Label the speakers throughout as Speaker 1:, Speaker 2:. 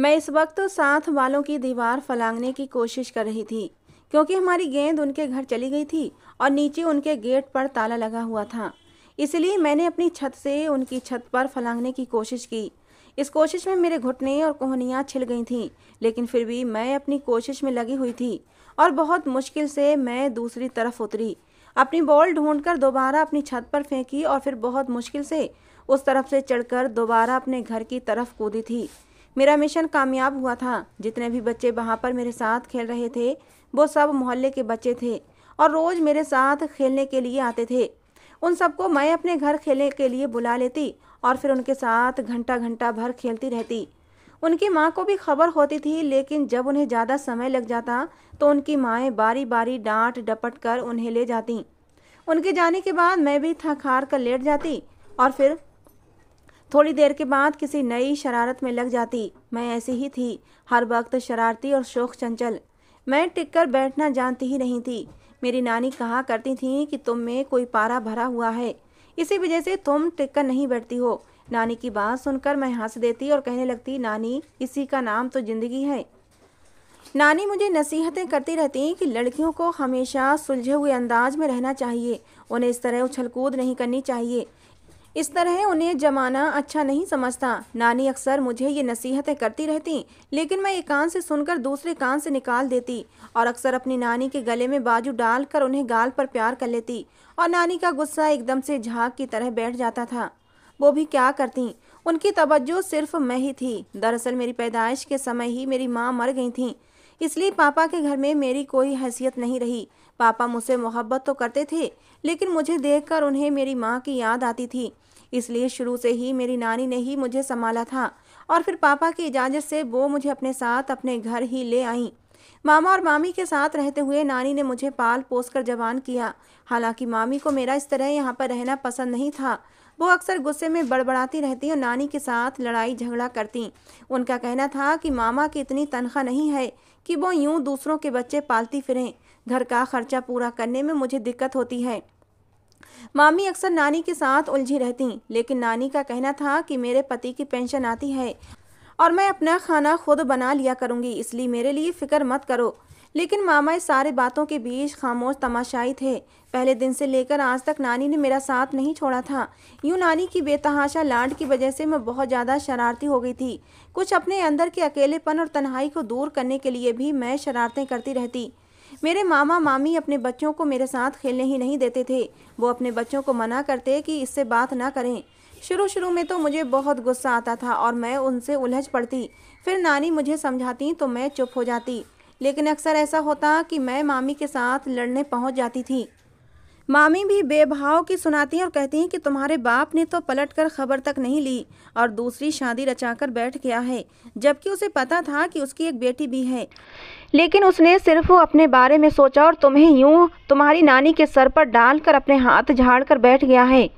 Speaker 1: मैं इस वक्त तो साथ वालों की दीवार फलांगने की कोशिश कर रही थी क्योंकि हमारी गेंद उनके घर चली गई थी और नीचे उनके गेट पर ताला लगा हुआ था इसलिए मैंने अपनी छत से उनकी छत पर फलांगने की कोशिश की इस कोशिश में मेरे घुटने और कोहनियाँ छिल गई थी लेकिन फिर भी मैं अपनी कोशिश में लगी हुई थी और बहुत मुश्किल से मैं दूसरी तरफ उतरी अपनी बॉल ढूंढकर दोबारा अपनी छत पर फेंकी और फिर बहुत मुश्किल से उस तरफ से चढ़कर दोबारा अपने घर की तरफ कूदी थी मेरा मिशन कामयाब हुआ था जितने भी बच्चे वहाँ पर मेरे साथ खेल रहे थे वो सब मोहल्ले के बच्चे थे और रोज़ मेरे साथ खेलने के लिए आते थे उन सबको मैं अपने घर खेलने के लिए बुला लेती और फिर उनके साथ घंटा घंटा भर खेलती रहती उनकी माँ को भी खबर होती थी लेकिन जब उन्हें ज़्यादा समय लग जाता तो उनकी माएँ बारी बारी डांट डपट कर उन्हें ले जाती उनके जाने के बाद मैं भी थक हार कर लेट जाती और फिर थोड़ी देर के बाद किसी नई शरारत में लग जाती मैं ऐसी ही थी हर वक्त शरारती और शोक चंचल मैं टिककर बैठना जानती ही नहीं थी मेरी नानी कहा करती थी कि तुम में कोई पारा भरा हुआ है इसी वजह से तुम टिककर नहीं बैठती हो नानी की बात सुनकर मैं हंस देती और कहने लगती नानी इसी का नाम तो जिंदगी है नानी मुझे नसीहतें करती रहती कि लड़कियों को हमेशा सुलझे हुए अंदाज में रहना चाहिए उन्हें इस तरह उछल कूद नहीं करनी चाहिए इस तरह उन्हें जमाना अच्छा नहीं समझता नानी अक्सर मुझे ये नसीहतें करती रहती लेकिन मैं एक कान से सुनकर दूसरे कान से निकाल देती और अक्सर अपनी नानी के गले में बाजू डालकर उन्हें गाल पर प्यार कर लेती और नानी का गुस्सा एकदम से झाग की तरह बैठ जाता था वो भी क्या करती उनकी तवज्जो सिर्फ मैं ही थी दरअसल मेरी पैदाइश के समय ही मेरी माँ मर गई थी इसलिए पापा के घर में मेरी कोई हैसियत नहीं रही पापा मुझसे मोहब्बत तो करते थे लेकिन मुझे देखकर उन्हें मेरी माँ की याद आती थी इसलिए शुरू से ही मेरी नानी ने ही मुझे संभाला था और फिर पापा की इजाज़त से वो मुझे अपने साथ अपने घर ही ले आईं मामा और मामी के साथ रहते हुए नानी ने मुझे पाल पोस कर जवान किया हालांकि मामी को मेरा इस तरह यहाँ पर रहना पसंद नहीं था वो अक्सर गुस्से में बड़बड़ाती रहती और नानी के साथ लड़ाई झगड़ा करती उनका कहना था कि मामा की इतनी तनख्वाह नहीं है कि वो यूं दूसरों के बच्चे पालती फिरें घर का खर्चा पूरा करने में मुझे दिक्कत होती है मामी अक्सर नानी के साथ उलझी रहती लेकिन नानी का कहना था कि मेरे पति की पेंशन आती है और मैं अपना खाना खुद बना लिया करूंगी इसलिए मेरे लिए फ़िक्र मत करो लेकिन मामा इस सारे बातों के बीच खामोश तमाशाई थे पहले दिन से लेकर आज तक नानी ने मेरा साथ नहीं छोड़ा था यूँ नानी की बेतहाशा लाड की वजह से मैं बहुत ज़्यादा शरारती हो गई थी कुछ अपने अंदर के अकेलेपन और तन्हाई को दूर करने के लिए भी मैं शरारतें करती रहती मेरे मामा मामी अपने बच्चों को मेरे साथ खेलने ही नहीं देते थे वो अपने बच्चों को मना करते कि इससे बात ना करें शुरू शुरू में तो मुझे बहुत गुस्सा आता था और मैं उनसे उलझ पड़ती फिर नानी मुझे समझाती तो मैं चुप हो जाती लेकिन अक्सर ऐसा होता कि मैं मामी के साथ लड़ने पहुंच जाती थी मामी भी बेभाव की सुनाती हैं और कहती हैं कि तुम्हारे बाप ने तो पलट कर खबर तक नहीं ली और दूसरी शादी रचाकर बैठ गया है जबकि उसे पता था कि उसकी एक बेटी भी है लेकिन उसने सिर्फ अपने बारे में सोचा और तुम्हें यूं तुम्हारी नानी के सर पर डालकर अपने हाथ झाड़ कर बैठ गया है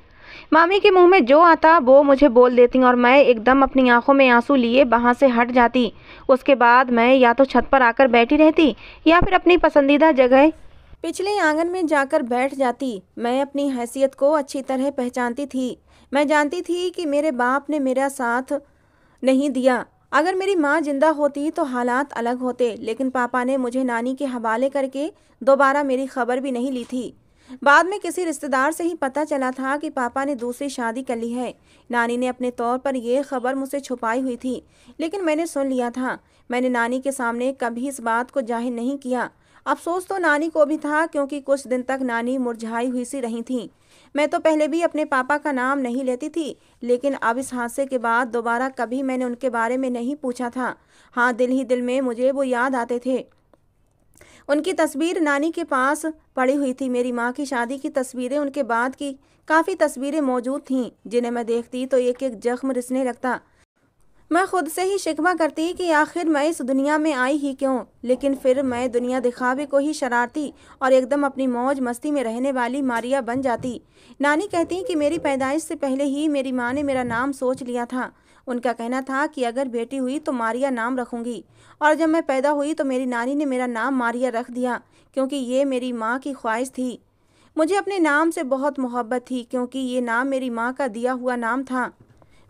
Speaker 1: मामी के मुंह में जो आता वो मुझे बोल देती और मैं एकदम अपनी आंखों में आंसू लिए वहाँ से हट जाती उसके बाद मैं या तो छत पर आकर बैठी रहती या फिर अपनी पसंदीदा जगह पिछले आंगन में जाकर बैठ जाती मैं अपनी हैसियत को अच्छी तरह पहचानती थी मैं जानती थी कि मेरे बाप ने मेरा साथ नहीं दिया अगर मेरी माँ जिंदा होती तो हालात अलग होते लेकिन पापा ने मुझे नानी के हवाले करके दोबारा मेरी खबर भी नहीं ली थी बाद में किसी रिश्तेदार से ही पता चला था कि पापा ने दूसरी शादी कर ली है नानी ने अपने तौर पर यह खबर मुझसे छुपाई हुई थी लेकिन मैंने सुन लिया था मैंने नानी के सामने कभी इस बात को जाहिर नहीं किया अफसोस तो नानी को भी था क्योंकि कुछ दिन तक नानी मुरझाई हुई सी रही थी मैं तो पहले भी अपने पापा का नाम नहीं लेती थी लेकिन अब इस हादसे के बाद दोबारा कभी मैंने उनके बारे में नहीं पूछा था हाँ दिल ही दिल में मुझे वो याद आते थे उनकी तस्वीर नानी के पास पड़ी हुई थी मेरी माँ की शादी की तस्वीरें उनके बाद की काफ़ी तस्वीरें मौजूद थीं जिन्हें मैं देखती तो एक एक जख्म रिसने लगता मैं खुद से ही शिकमा करती कि आखिर मैं इस दुनिया में आई ही क्यों लेकिन फिर मैं दुनिया दिखावे को ही शरारती और एकदम अपनी मौज मस्ती में रहने वाली मारिया बन जाती नानी कहती कि मेरी पैदाइश से पहले ही मेरी माँ ने मेरा नाम सोच लिया था उनका कहना था कि अगर बेटी हुई तो मारिया नाम रखूंगी और जब मैं पैदा हुई तो मेरी नानी ने मेरा नाम मारिया रख दिया क्योंकि ये मेरी माँ की ख्वाहिश थी मुझे अपने नाम से बहुत मोहब्बत थी क्योंकि ये नाम मेरी माँ का दिया हुआ नाम था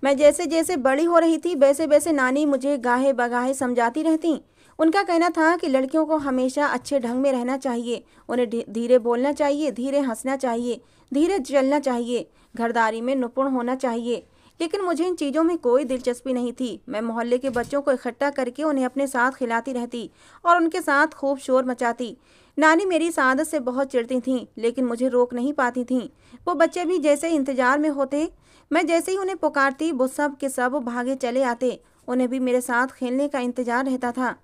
Speaker 1: मैं जैसे जैसे बड़ी हो रही थी वैसे वैसे नानी मुझे गाहे बगाहे समझाती रहती उनका कहना था कि लड़कियों को हमेशा अच्छे ढंग में रहना चाहिए उन्हें धीरे बोलना चाहिए धीरे हंसना चाहिए धीरे चलना चाहिए घरदारी में निपुण होना चाहिए लेकिन मुझे इन चीज़ों में कोई दिलचस्पी नहीं थी मैं मोहल्ले के बच्चों को इकट्ठा करके उन्हें अपने साथ खिलाती रहती और उनके साथ खूब शोर मचाती नानी मेरी सादत से बहुत चिड़ती थीं लेकिन मुझे रोक नहीं पाती थीं वो बच्चे भी जैसे इंतजार में होते मैं जैसे ही उन्हें पुकारती वो सब के सब भागे चले आते उन्हें भी मेरे साथ खेलने का इंतजार रहता था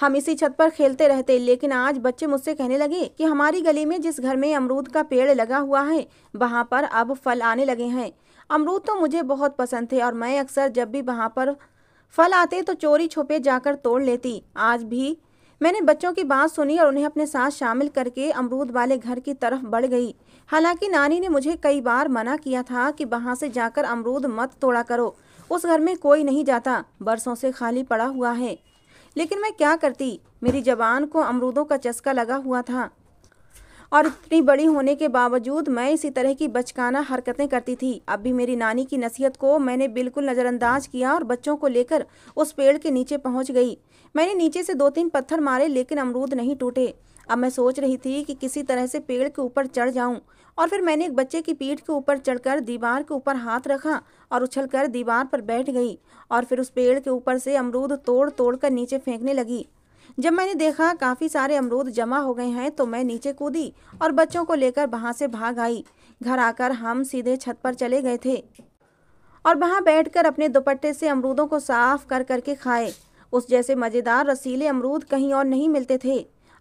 Speaker 1: हम इसी छत पर खेलते रहते लेकिन आज बच्चे मुझसे कहने लगे कि हमारी गली में जिस घर में अमरूद का पेड़ लगा हुआ है वहाँ पर अब फल आने लगे हैं अमरूद तो मुझे बहुत पसंद थे और मैं अक्सर जब भी वहाँ पर फल आते तो चोरी छुपे जाकर तोड़ लेती आज भी मैंने बच्चों की बात सुनी और उन्हें अपने साथ शामिल करके अमरूद वाले घर की तरफ बढ़ गई हालांकि नानी ने मुझे कई बार मना किया था कि वहाँ से जाकर अमरूद मत तोड़ा करो उस घर में कोई नहीं जाता बरसों से खाली पड़ा हुआ है लेकिन मैं क्या करती मेरी जबान को अमरूदों का चस्का लगा हुआ था और इतनी बड़ी होने के बावजूद मैं इसी तरह की बचकाना हरकतें करती थी अब भी मेरी नानी की नसीहत को मैंने बिल्कुल नज़रअंदाज किया और बच्चों को लेकर उस पेड़ के नीचे पहुंच गई मैंने नीचे से दो तीन पत्थर मारे लेकिन अमरूद नहीं टूटे अब मैं सोच रही थी कि किसी तरह से पेड़ के ऊपर चढ़ जाऊं और फिर मैंने एक बच्चे की पीठ के ऊपर चढ़कर दीवार के ऊपर हाथ रखा और उछलकर दीवार पर बैठ गई और फिर उस पेड़ के ऊपर से अमरूद तोड़ तोड़ कर नीचे फेंकने लगी जब मैंने देखा काफ़ी सारे अमरूद जमा हो गए हैं तो मैं नीचे कूदी और बच्चों को लेकर वहाँ से भाग आई घर आकर हम सीधे छत पर चले गए थे और वहाँ बैठकर अपने दुपट्टे से अमरूदों को साफ कर करके खाए उस जैसे मज़ेदार रसीले अमरूद कहीं और नहीं मिलते थे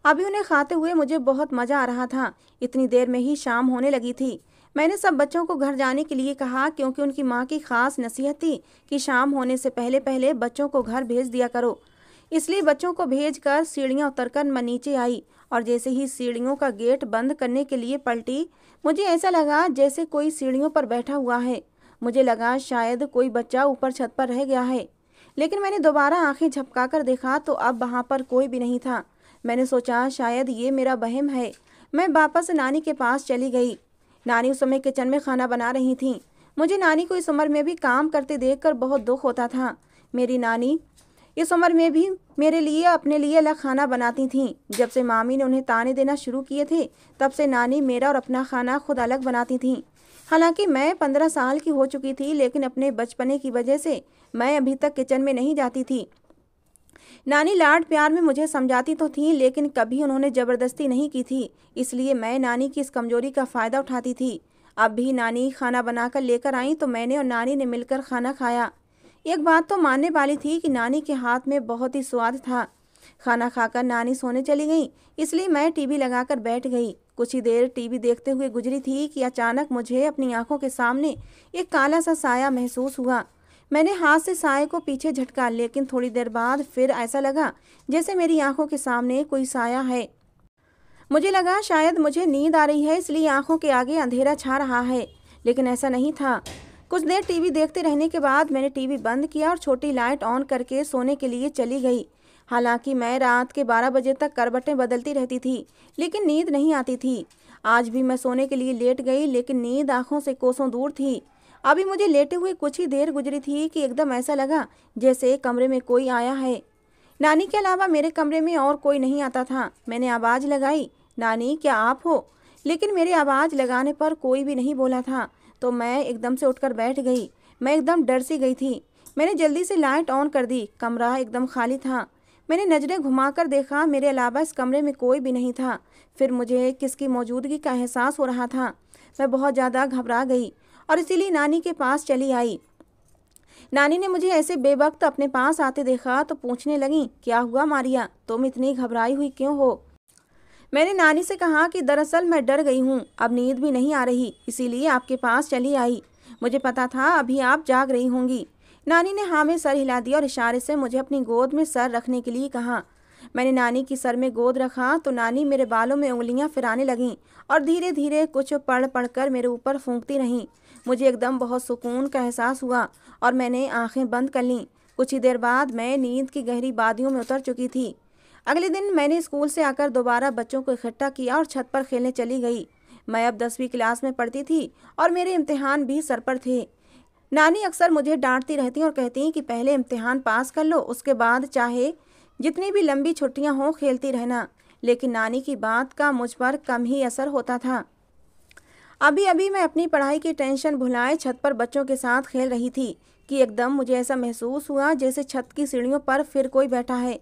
Speaker 1: अभी उन्हें खाते हुए मुझे बहुत मज़ा आ रहा था इतनी देर में ही शाम होने लगी थी मैंने सब बच्चों को घर जाने के लिए कहा क्योंकि उनकी माँ की खास नसीहत थी कि शाम होने से पहले पहले बच्चों को घर भेज दिया करो इसलिए बच्चों को भेज कर सीढ़ियाँ उतर कर मैं नीचे आई और जैसे ही सीढ़ियों का गेट बंद करने के लिए पलटी मुझे ऐसा लगा जैसे कोई सीढ़ियों पर बैठा हुआ है मुझे लगा शायद कोई बच्चा ऊपर छत पर रह गया है लेकिन मैंने दोबारा आंखें झपकाकर देखा तो अब वहाँ पर कोई भी नहीं था मैंने सोचा शायद ये मेरा बहम है मैं वापस नानी के पास चली गई नानी उस समय किचन में खाना बना रही थी मुझे नानी को इस उम्र में भी काम करते देखकर बहुत दुख होता था मेरी नानी इस उम्र में भी मेरे लिए अपने लिए अलग खाना बनाती थीं जब से मामी ने उन्हें ताने देना शुरू किए थे तब से नानी मेरा और अपना खाना खुद अलग बनाती थीं हालांकि मैं पंद्रह साल की हो चुकी थी लेकिन अपने बचपने की वजह से मैं अभी तक किचन में नहीं जाती थी नानी लाड प्यार में मुझे समझाती तो थी लेकिन कभी उन्होंने ज़बरदस्ती नहीं की थी इसलिए मैं नानी की इस कमज़ोरी का फ़ायदा उठाती थी अब भी नानी खाना बनाकर लेकर आई तो मैंने और नानी ने मिलकर खाना खाया एक बात तो मानने वाली थी कि नानी के हाथ में बहुत ही स्वाद था खाना खाकर नानी सोने चली गई इसलिए मैं टीवी लगाकर बैठ गई कुछ ही देर टीवी देखते हुए गुजरी थी कि अचानक मुझे अपनी आंखों के सामने एक काला सा साया महसूस हुआ मैंने हाथ से साय को पीछे झटका लेकिन थोड़ी देर बाद फिर ऐसा लगा जैसे मेरी आंखों के सामने कोई साया है मुझे लगा शायद मुझे नींद आ रही है इसलिए आंखों के आगे अंधेरा छा रहा है लेकिन ऐसा नहीं था कुछ देर टीवी देखते रहने के बाद मैंने टीवी बंद किया और छोटी लाइट ऑन करके सोने के लिए चली गई हालांकि मैं रात के 12 बजे तक करबटें बदलती रहती थी लेकिन नींद नहीं आती थी आज भी मैं सोने के लिए लेट गई लेकिन नींद आंखों से कोसों दूर थी अभी मुझे लेटे हुए कुछ ही देर गुजरी थी कि एकदम ऐसा लगा जैसे कमरे में कोई आया है नानी के अलावा मेरे कमरे में और कोई नहीं आता था मैंने आवाज़ लगाई नानी क्या आप हो लेकिन मेरी आवाज़ लगाने पर कोई भी नहीं बोला था तो मैं एकदम से उठकर बैठ गई मैं एकदम डर सी गई थी मैंने जल्दी से लाइट ऑन कर दी कमरा एकदम खाली था मैंने नज़रें घुमाकर देखा मेरे अलावा इस कमरे में कोई भी नहीं था फिर मुझे किसकी मौजूदगी का एहसास हो रहा था मैं बहुत ज़्यादा घबरा गई और इसीलिए नानी के पास चली आई नानी ने मुझे ऐसे बेवक्त अपने पास आते देखा तो पूछने लगी क्या हुआ मारिया तुम इतनी घबराई हुई क्यों हो मैंने नानी से कहा कि दरअसल मैं डर गई हूँ अब नींद भी नहीं आ रही इसीलिए आपके पास चली आई मुझे पता था अभी आप जाग रही होंगी नानी ने हाँ में सर हिला दिया और इशारे से मुझे अपनी गोद में सर रखने के लिए कहा मैंने नानी की सर में गोद रखा तो नानी मेरे बालों में उंगलियां फिराने लगीं और धीरे धीरे कुछ पढ़ पढ़ कर मेरे ऊपर फूंकती रहीं मुझे एकदम बहुत सुकून का एहसास हुआ और मैंने आंखें बंद कर लीं कुछ ही देर बाद मैं नींद की गहरी बादियों में उतर चुकी थी अगले दिन मैंने स्कूल से आकर दोबारा बच्चों को इकट्ठा किया और छत पर खेलने चली गई मैं अब दसवीं क्लास में पढ़ती थी और मेरे इम्तिहान भी सर पर थे नानी अक्सर मुझे डांटती रहती और कहती कि पहले इम्तिहान पास कर लो उसके बाद चाहे जितनी भी लंबी छुट्टियां हों खेलती रहना लेकिन नानी की बात का मुझ पर कम ही असर होता था अभी अभी मैं अपनी पढ़ाई की टेंशन भुलाए छत पर बच्चों के साथ खेल रही थी कि एकदम मुझे ऐसा महसूस हुआ जैसे छत की सीढ़ियों पर फिर कोई बैठा है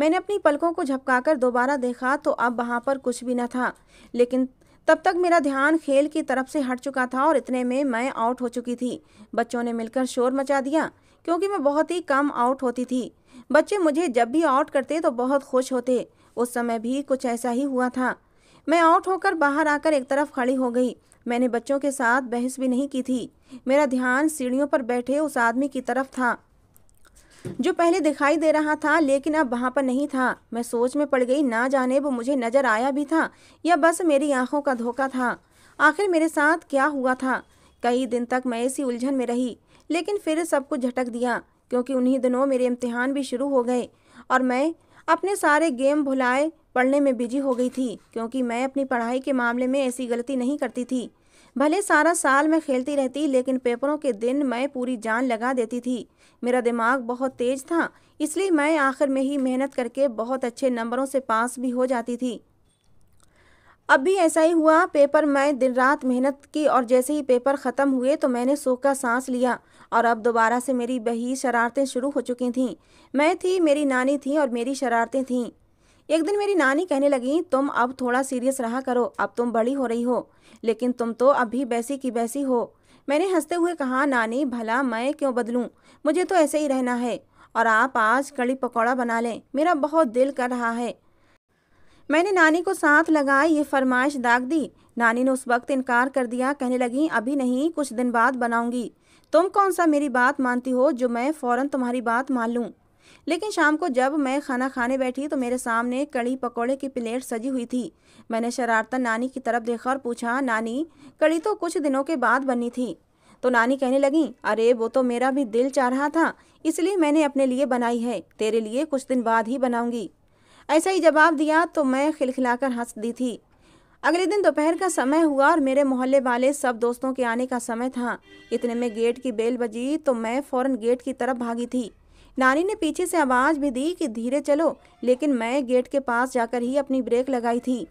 Speaker 1: मैंने अपनी पलकों को झपकाकर दोबारा देखा तो अब वहाँ पर कुछ भी न था लेकिन तब तक मेरा ध्यान खेल की तरफ से हट चुका था और इतने में मैं आउट हो चुकी थी बच्चों ने मिलकर शोर मचा दिया क्योंकि मैं बहुत ही कम आउट होती थी बच्चे मुझे जब भी आउट करते तो बहुत खुश होते उस समय भी कुछ ऐसा ही हुआ था मैं आउट होकर बाहर आकर एक तरफ खड़ी हो गई मैंने बच्चों के साथ बहस भी नहीं की थी मेरा ध्यान सीढ़ियों पर बैठे उस आदमी की तरफ था जो पहले दिखाई दे रहा था लेकिन अब वहाँ पर नहीं था मैं सोच में पड़ गई ना जाने वो मुझे नज़र आया भी था या बस मेरी आंखों का धोखा था आखिर मेरे साथ क्या हुआ था कई दिन तक मैं इसी उलझन में रही लेकिन फिर सब कुछ झटक दिया क्योंकि उन्हीं दिनों मेरे इम्तिहान भी शुरू हो गए और मैं अपने सारे गेम भुलाए पढ़ने में बिजी हो गई थी क्योंकि मैं अपनी पढ़ाई के मामले में ऐसी गलती नहीं करती थी भले सारा साल मैं खेलती रहती लेकिन पेपरों के दिन मैं पूरी जान लगा देती थी मेरा दिमाग बहुत तेज था इसलिए मैं आखिर में ही मेहनत करके बहुत अच्छे नंबरों से पास भी हो जाती थी अब भी ऐसा ही हुआ पेपर मैं दिन रात मेहनत की और जैसे ही पेपर ख़त्म हुए तो मैंने सुख का सांस लिया और अब दोबारा से मेरी बही शरारतें शुरू हो चुकी थीं मैं थी मेरी नानी थी और मेरी शरारतें थीं एक दिन मेरी नानी कहने लगी तुम अब थोड़ा सीरियस रहा करो अब तुम बड़ी हो रही हो लेकिन तुम तो अभी वैसी की वैसी हो मैंने हंसते हुए कहा नानी भला मैं क्यों बदलूं मुझे तो ऐसे ही रहना है और आप आज कड़ी पकौड़ा बना लें मेरा बहुत दिल कर रहा है मैंने नानी को साथ लगाए ये फरमाइश दाग दी नानी ने उस वक्त इनकार कर दिया कहने लगी अभी नहीं कुछ दिन बाद बनाऊंगी तुम कौन सा मेरी बात मानती हो जो मैं फ़ौरन तुम्हारी बात मान लूँ लेकिन शाम को जब मैं खाना खाने बैठी तो मेरे सामने कड़ी पकौड़े की प्लेट सजी हुई थी मैंने शरारतन नानी की तरफ देखा और पूछा नानी कड़ी तो कुछ दिनों के बाद बनी थी तो नानी कहने लगी अरे वो तो मेरा भी दिल चाह रहा था इसलिए मैंने अपने लिए बनाई है तेरे लिए कुछ दिन बाद ही बनाऊंगी ऐसा ही जवाब दिया तो मैं खिलखिलाकर हंस दी थी अगले दिन दोपहर का समय हुआ और मेरे मोहल्ले वाले सब दोस्तों के आने का समय था इतने में गेट की बेल बजी तो मैं फौरन गेट की तरफ भागी थी नानी ने पीछे से आवाज़ भी दी कि धीरे चलो लेकिन मैं गेट के पास जाकर ही अपनी ब्रेक लगाई थी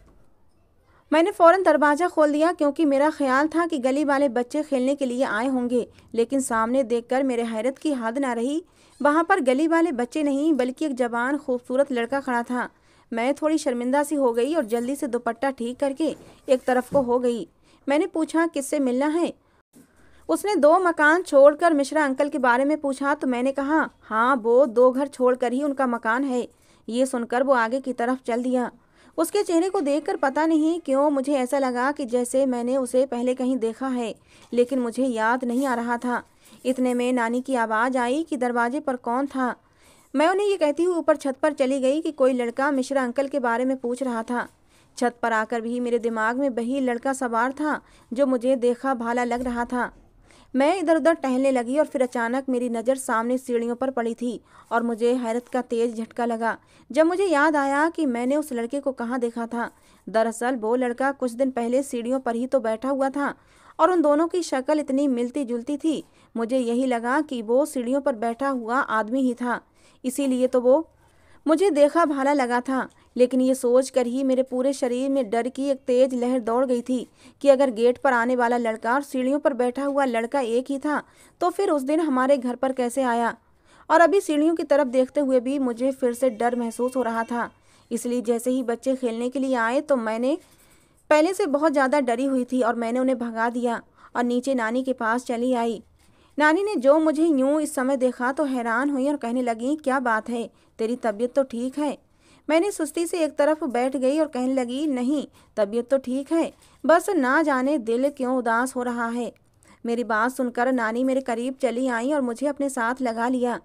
Speaker 1: मैंने फ़ौरन दरवाज़ा खोल दिया क्योंकि मेरा ख्याल था कि गली वाले बच्चे खेलने के लिए आए होंगे लेकिन सामने देखकर मेरे हैरत की हद ना रही वहाँ पर गली वाले बच्चे नहीं बल्कि एक जवान खूबसूरत लड़का खड़ा था मैं थोड़ी शर्मिंदा सी हो गई और जल्दी से दुपट्टा ठीक करके एक तरफ को हो गई मैंने पूछा किससे मिलना है उसने दो मकान छोड़कर मिश्रा अंकल के बारे में पूछा तो मैंने कहा हाँ वो दो घर छोड़कर ही उनका मकान है ये सुनकर वो आगे की तरफ चल दिया उसके चेहरे को देखकर पता नहीं क्यों मुझे ऐसा लगा कि जैसे मैंने उसे पहले कहीं देखा है लेकिन मुझे याद नहीं आ रहा था इतने में नानी की आवाज़ आई कि दरवाजे पर कौन था मैं उन्हें ये कहती हुई ऊपर छत पर चली गई कि कोई लड़का मिश्रा अंकल के बारे में पूछ रहा था छत पर आकर भी मेरे दिमाग में वही लड़का सवार था जो मुझे देखा भाला लग रहा था मैं इधर उधर टहलने लगी और फिर अचानक मेरी नज़र सामने सीढ़ियों पर पड़ी थी और मुझे हैरत का तेज झटका लगा जब मुझे याद आया कि मैंने उस लड़के को कहाँ देखा था दरअसल वो लड़का कुछ दिन पहले सीढ़ियों पर ही तो बैठा हुआ था और उन दोनों की शक्ल इतनी मिलती जुलती थी मुझे यही लगा कि वो सीढ़ियों पर बैठा हुआ आदमी ही था इसीलिए तो वो मुझे देखा भाला लगा था लेकिन ये सोच कर ही मेरे पूरे शरीर में डर की एक तेज लहर दौड़ गई थी कि अगर गेट पर आने वाला लड़का और सीढ़ियों पर बैठा हुआ लड़का एक ही था तो फिर उस दिन हमारे घर पर कैसे आया और अभी सीढ़ियों की तरफ देखते हुए भी मुझे फिर से डर महसूस हो रहा था इसलिए जैसे ही बच्चे खेलने के लिए आए तो मैंने पहले से बहुत ज़्यादा डरी हुई थी और मैंने उन्हें भगा दिया और नीचे नानी के पास चली आई नानी ने जो मुझे यूं इस समय देखा तो हैरान हुई और कहने लगी क्या बात है तेरी तबीयत तो ठीक है मैंने सुस्ती से एक तरफ बैठ गई और कहने लगी नहीं तबीयत तो ठीक है बस ना जाने दिल क्यों उदास हो रहा है मेरी बात सुनकर नानी मेरे करीब चली आई और मुझे अपने साथ लगा लिया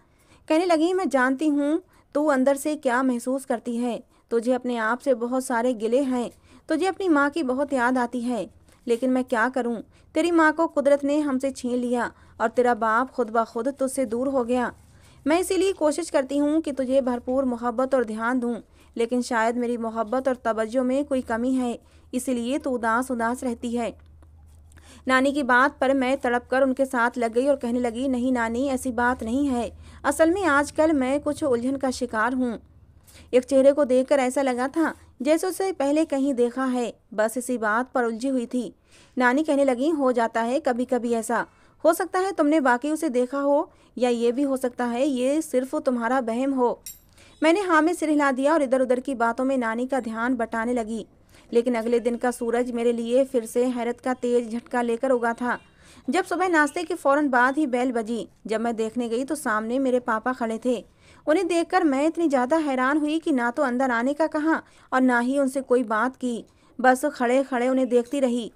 Speaker 1: कहने लगी मैं जानती हूँ तू अंदर से क्या महसूस करती है तुझे अपने आप से बहुत सारे गिले हैं तुझे अपनी माँ की बहुत याद आती है लेकिन मैं क्या करूँ तेरी माँ को कुदरत ने हमसे छीन लिया और तेरा बाप खुद ब खुद तुझसे दूर हो गया मैं इसीलिए कोशिश करती हूँ कि तुझे भरपूर मोहब्बत और ध्यान दूँ लेकिन शायद मेरी मोहब्बत और तवज्जो में कोई कमी है इसलिए तो उदास उदास रहती है नानी की बात पर मैं तड़प कर उनके साथ लग गई और कहने लगी नहीं नानी ऐसी बात नहीं है असल में आजकल मैं कुछ उलझन का शिकार हूँ एक चेहरे को देखकर ऐसा लगा था जैसे उसे पहले कहीं देखा है बस इसी बात पर उलझी हुई थी नानी कहने लगी हो जाता है कभी कभी ऐसा हो सकता है तुमने वाकई उसे देखा हो या ये भी हो सकता है ये सिर्फ तुम्हारा बहम हो मैंने हामिद सिर हिला दिया और इधर उधर की बातों में नानी का ध्यान बटाने लगी लेकिन अगले दिन का सूरज मेरे लिए फिर से हैरत का तेज झटका लेकर उगा था जब सुबह नाश्ते के फौरन बाद ही बैल बजी जब मैं देखने गई तो सामने मेरे पापा खड़े थे उन्हें देखकर मैं इतनी ज़्यादा हैरान हुई कि ना तो अंदर आने का कहा और ना ही उनसे कोई बात की बस खड़े खड़े उन्हें देखती रही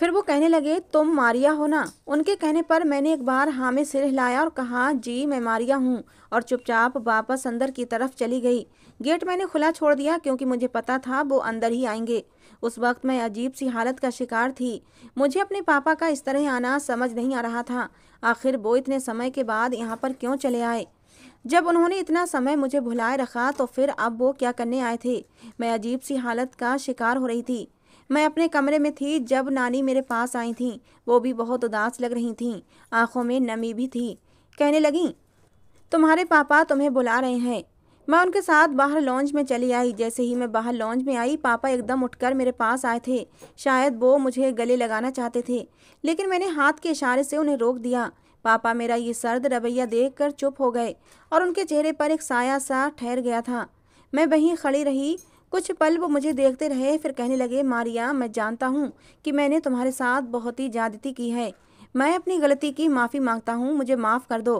Speaker 1: फिर वो कहने लगे तुम मारिया हो ना उनके कहने पर मैंने एक बार हाँ में सिर हिलाया और कहा जी मैं मारिया हूँ और चुपचाप वापस अंदर की तरफ चली गई गेट मैंने खुला छोड़ दिया क्योंकि मुझे पता था वो अंदर ही आएंगे उस वक्त मैं अजीब सी हालत का शिकार थी मुझे अपने पापा का इस तरह आना समझ नहीं आ रहा था आखिर वो इतने समय के बाद यहाँ पर क्यों चले आए जब उन्होंने इतना समय मुझे भुलाए रखा तो फिर अब वो क्या करने आए थे मैं अजीब सी हालत का शिकार हो रही थी मैं अपने कमरे में थी जब नानी मेरे पास आई थी वो भी बहुत उदास लग रही थी आंखों में नमी भी थी कहने लगीं तुम्हारे पापा तुम्हें बुला रहे हैं मैं उनके साथ बाहर लॉन्च में चली आई जैसे ही मैं बाहर लॉन्च में आई पापा एकदम उठकर मेरे पास आए थे शायद वो मुझे गले लगाना चाहते थे लेकिन मैंने हाथ के इशारे से उन्हें रोक दिया पापा मेरा ये सर्द रवैया देखकर चुप हो गए और उनके चेहरे पर एक साया सा ठहर गया था मैं वहीं खड़ी रही कुछ पल वो मुझे देखते रहे फिर कहने लगे मारिया मैं जानता हूँ कि मैंने तुम्हारे साथ बहुत ही ज्यादती की है मैं अपनी गलती की माफ़ी मांगता हूँ मुझे माफ़ कर दो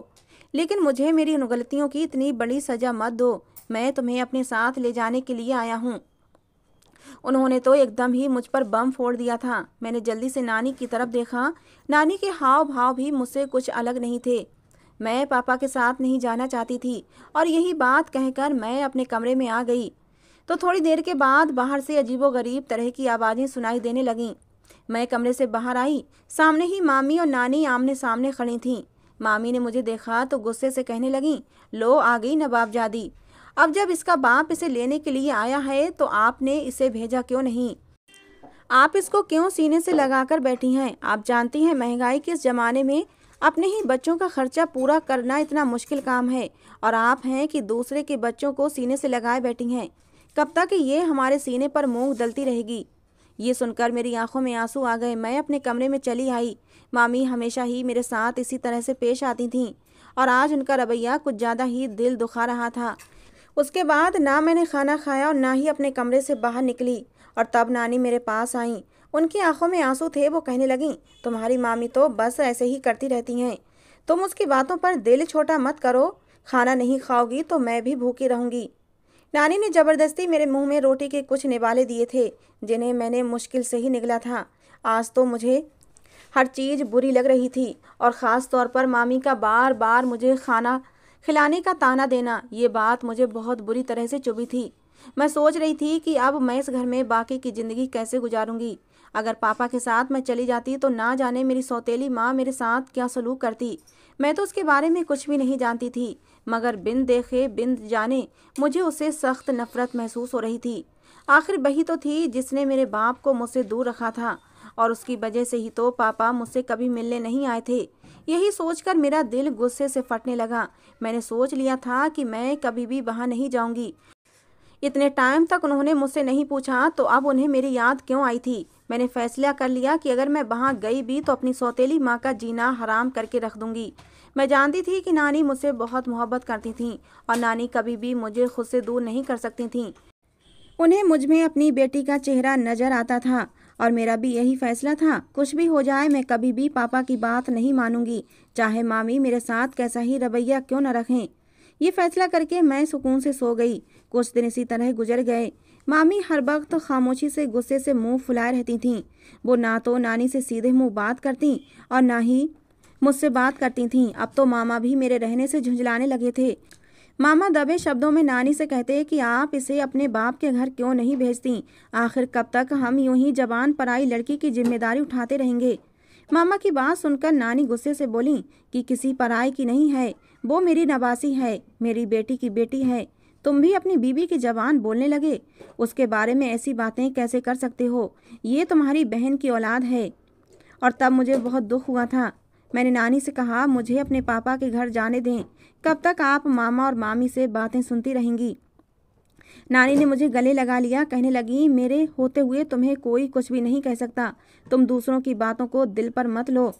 Speaker 1: लेकिन मुझे मेरी उन गलतियों की इतनी बड़ी सज़ा मत दो मैं तुम्हें अपने साथ ले जाने के लिए आया हूँ उन्होंने तो एकदम ही मुझ पर बम फोड़ दिया था मैंने जल्दी से नानी की तरफ देखा नानी के हाव भाव भी मुझसे कुछ अलग नहीं थे मैं पापा के साथ नहीं जाना चाहती थी और यही बात कहकर मैं अपने कमरे में आ गई तो थोड़ी देर के बाद बाहर से अजीबोगरीब तरह की आवाज़ें सुनाई देने लगीं मैं कमरे से बाहर आई सामने ही मामी और नानी आमने सामने खड़ी थीं मामी ने मुझे देखा तो गुस्से से कहने लगीं लो आ गई नवाबजादी अब जब इसका बाप इसे लेने के लिए आया है तो आपने इसे भेजा क्यों नहीं आप इसको क्यों सीने से लगाकर बैठी हैं आप जानती हैं महंगाई के इस ज़माने में अपने ही बच्चों का खर्चा पूरा करना इतना मुश्किल काम है और आप हैं कि दूसरे के बच्चों को सीने से लगाए बैठी हैं कब तक ये हमारे सीने पर मूँग दलती रहेगी ये सुनकर मेरी आंखों में आंसू आ गए मैं अपने कमरे में चली आई मामी हमेशा ही मेरे साथ इसी तरह से पेश आती थीं और आज उनका रवैया कुछ ज़्यादा ही दिल दुखा रहा था उसके बाद ना मैंने खाना खाया और ना ही अपने कमरे से बाहर निकली और तब नानी मेरे पास आईं उनकी आंखों में आंसू थे वो कहने लगीं तुम्हारी मामी तो बस ऐसे ही करती रहती हैं तुम उसकी बातों पर दिल छोटा मत करो खाना नहीं खाओगी तो मैं भी भूखी रहूँगी नानी ने ज़बरदस्ती मेरे मुंह में रोटी के कुछ निवाले दिए थे जिन्हें मैंने मुश्किल से ही निकला था आज तो मुझे हर चीज़ बुरी लग रही थी और ख़ास तौर पर मामी का बार बार मुझे खाना खिलाने का ताना देना ये बात मुझे बहुत बुरी तरह से चुभी थी मैं सोच रही थी कि अब मैं इस घर में बाकी की ज़िंदगी कैसे गुजारूंगी अगर पापा के साथ मैं चली जाती तो ना जाने मेरी सौतेली माँ मेरे साथ क्या सलूक करती मैं तो उसके बारे में कुछ भी नहीं जानती थी मगर बिन देखे बिन जाने मुझे उसे सख्त नफरत महसूस हो रही थी आखिर वही तो थी जिसने मेरे बाप को मुझसे दूर रखा था और उसकी वजह से ही तो पापा मुझसे कभी मिलने नहीं आए थे यही सोचकर मेरा दिल गुस्से से फटने लगा मैंने सोच लिया था कि मैं कभी भी वहाँ नहीं जाऊँगी इतने टाइम तक उन्होंने मुझसे नहीं पूछा तो अब उन्हें मेरी याद क्यों आई थी मैंने फैसला कर लिया कि अगर मैं वहाँ गई भी तो अपनी सौतेली माँ का जीना हराम करके रख दूंगी मैं जानती थी कि नानी मुझसे बहुत मोहब्बत करती थीं और नानी कभी भी मुझे खुद से दूर नहीं कर सकती थीं उन्हें मुझ में अपनी बेटी का चेहरा नज़र आता था और मेरा भी यही फैसला था कुछ भी हो जाए मैं कभी भी पापा की बात नहीं मानूंगी चाहे मामी मेरे साथ कैसा ही रवैया क्यों न रखें ये फैसला करके मैं सुकून से सो गई कुछ दिन इसी तरह गुजर गए मामी हर वक्त खामोशी से गुस्से से मुंह फुलाए रहती थीं वो ना तो नानी से सीधे मुंह बात करती और ना ही मुझसे बात करती थीं अब तो मामा भी मेरे रहने से झुंझलाने लगे थे मामा दबे शब्दों में नानी से कहते कि आप इसे अपने बाप के घर क्यों नहीं भेजती आखिर कब तक हम यूं ही जवान पराई लड़की की जिम्मेदारी उठाते रहेंगे मामा की बात सुनकर नानी गुस्से से बोली कि किसी पराई की नहीं है वो मेरी नवासी है मेरी बेटी की बेटी है तुम भी अपनी बीबी की जबान बोलने लगे उसके बारे में ऐसी बातें कैसे कर सकते हो ये तुम्हारी बहन की औलाद है और तब मुझे बहुत दुख हुआ था मैंने नानी से कहा मुझे अपने पापा के घर जाने दें कब तक आप मामा और मामी से बातें सुनती रहेंगी नानी ने मुझे गले लगा लिया कहने लगी मेरे होते हुए तुम्हें कोई कुछ भी नहीं कह सकता तुम दूसरों की बातों को दिल पर मत लो